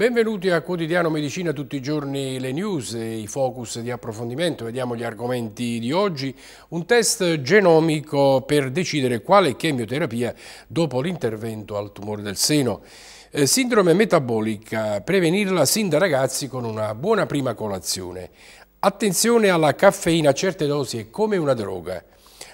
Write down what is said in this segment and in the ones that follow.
Benvenuti a Quotidiano Medicina tutti i giorni le news, i focus di approfondimento, vediamo gli argomenti di oggi. Un test genomico per decidere quale chemioterapia dopo l'intervento al tumore del seno. Eh, sindrome metabolica, prevenirla sin da ragazzi con una buona prima colazione. Attenzione alla caffeina a certe dosi è come una droga.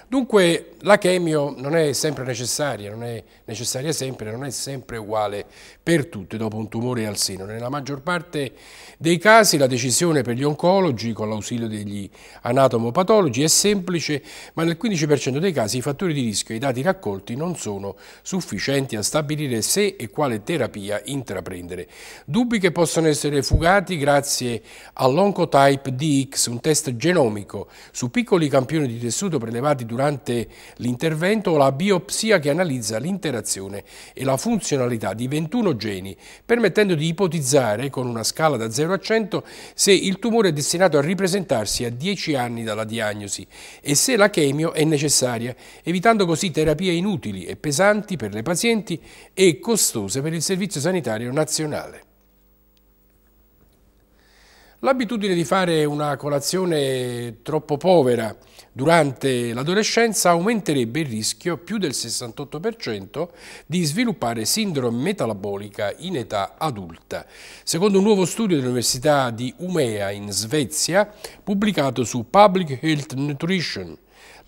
Dunque la chemio non è sempre necessaria, non è necessaria sempre, non è sempre uguale per tutti dopo un tumore al seno. Nella maggior parte dei casi la decisione per gli oncologi con l'ausilio degli anatomopatologi è semplice, ma nel 15% dei casi i fattori di rischio e i dati raccolti non sono sufficienti a stabilire se e quale terapia intraprendere. Dubbi che possono essere fugati grazie all'Oncotype DX, un test genomico su piccoli campioni di tessuto prelevati durante durante l'intervento la biopsia che analizza l'interazione e la funzionalità di 21 geni, permettendo di ipotizzare con una scala da 0 a 100 se il tumore è destinato a ripresentarsi a 10 anni dalla diagnosi e se la chemio è necessaria, evitando così terapie inutili e pesanti per le pazienti e costose per il Servizio Sanitario Nazionale. L'abitudine di fare una colazione troppo povera durante l'adolescenza aumenterebbe il rischio più del 68% di sviluppare sindrome metabolica in età adulta, secondo un nuovo studio dell'Università di Umea in Svezia pubblicato su Public Health Nutrition.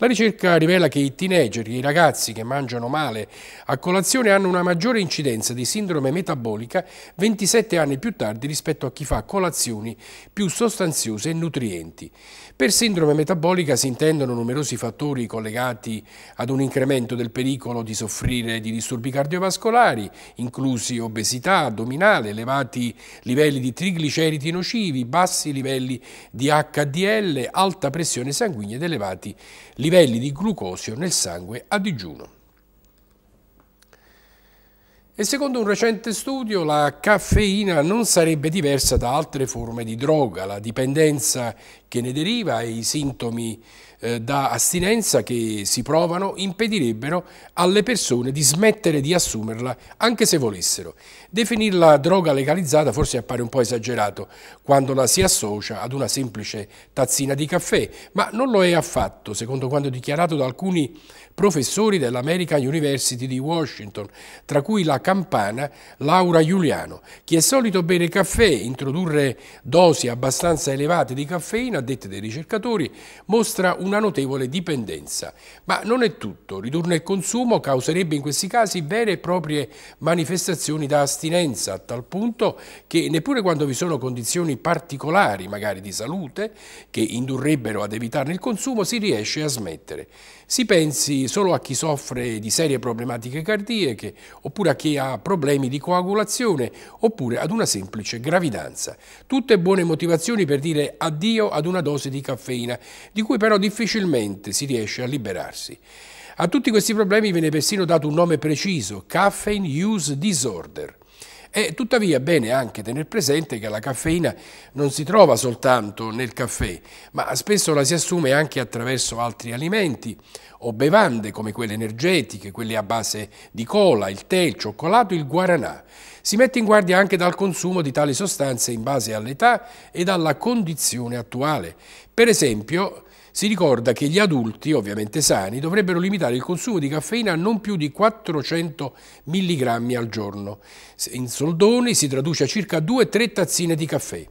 La ricerca rivela che i teenager, i ragazzi che mangiano male a colazione hanno una maggiore incidenza di sindrome metabolica 27 anni più tardi rispetto a chi fa colazioni più sostanziose e nutrienti. Per sindrome metabolica si intendono numerosi fattori collegati ad un incremento del pericolo di soffrire di disturbi cardiovascolari, inclusi obesità addominale, elevati livelli di trigliceriti nocivi, bassi livelli di HDL, alta pressione sanguigna ed elevati livelli di glucosio nel sangue a digiuno. E secondo un recente studio la caffeina non sarebbe diversa da altre forme di droga, la dipendenza che ne deriva e i sintomi eh, da astinenza che si provano impedirebbero alle persone di smettere di assumerla anche se volessero. Definirla droga legalizzata forse appare un po' esagerato quando la si associa ad una semplice tazzina di caffè, ma non lo è affatto, secondo quanto dichiarato da alcuni professori dell'American University di Washington, tra cui la campana Laura Giuliano. Chi è solito bere caffè, introdurre dosi abbastanza elevate di caffeina, a dette dei ricercatori, mostra un una notevole dipendenza. Ma non è tutto, ridurne il consumo causerebbe in questi casi vere e proprie manifestazioni da astinenza, a tal punto che neppure quando vi sono condizioni particolari, magari di salute, che indurrebbero ad evitarne il consumo, si riesce a smettere. Si pensi solo a chi soffre di serie problematiche cardiache, oppure a chi ha problemi di coagulazione, oppure ad una semplice gravidanza. Tutte buone motivazioni per dire addio ad una dose di caffeina, di cui però difficilmente difficilmente si riesce a liberarsi. A tutti questi problemi viene persino dato un nome preciso, caffeine use disorder. È tuttavia bene anche tenere presente che la caffeina non si trova soltanto nel caffè, ma spesso la si assume anche attraverso altri alimenti o bevande come quelle energetiche, quelle a base di cola, il tè, il cioccolato, il guaranà. Si mette in guardia anche dal consumo di tali sostanze in base all'età e alla condizione attuale. Per esempio, si ricorda che gli adulti, ovviamente sani, dovrebbero limitare il consumo di caffeina a non più di 400 mg al giorno. In soldoni si traduce a circa 2-3 tazzine di caffè.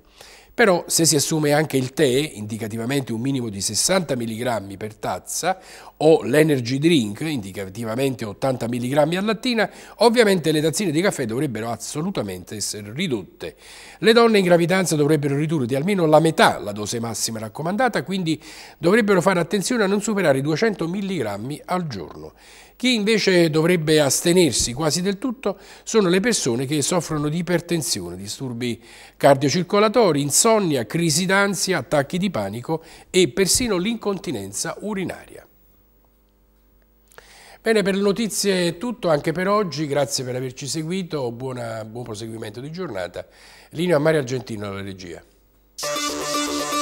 Però se si assume anche il tè, indicativamente un minimo di 60 mg per tazza, o l'energy drink, indicativamente 80 mg a lattina, ovviamente le tazzine di caffè dovrebbero assolutamente essere ridotte. Le donne in gravidanza dovrebbero ridurre di almeno la metà la dose massima raccomandata, quindi dovrebbero fare attenzione a non superare i 200 mg al giorno. Chi invece dovrebbe astenersi quasi del tutto sono le persone che soffrono di ipertensione, disturbi cardiocircolatori, insonnia, crisi d'ansia, attacchi di panico e persino l'incontinenza urinaria. Bene, per le notizie è tutto anche per oggi, grazie per averci seguito, Buona, buon proseguimento di giornata. Linea a Mario Argentino alla regia.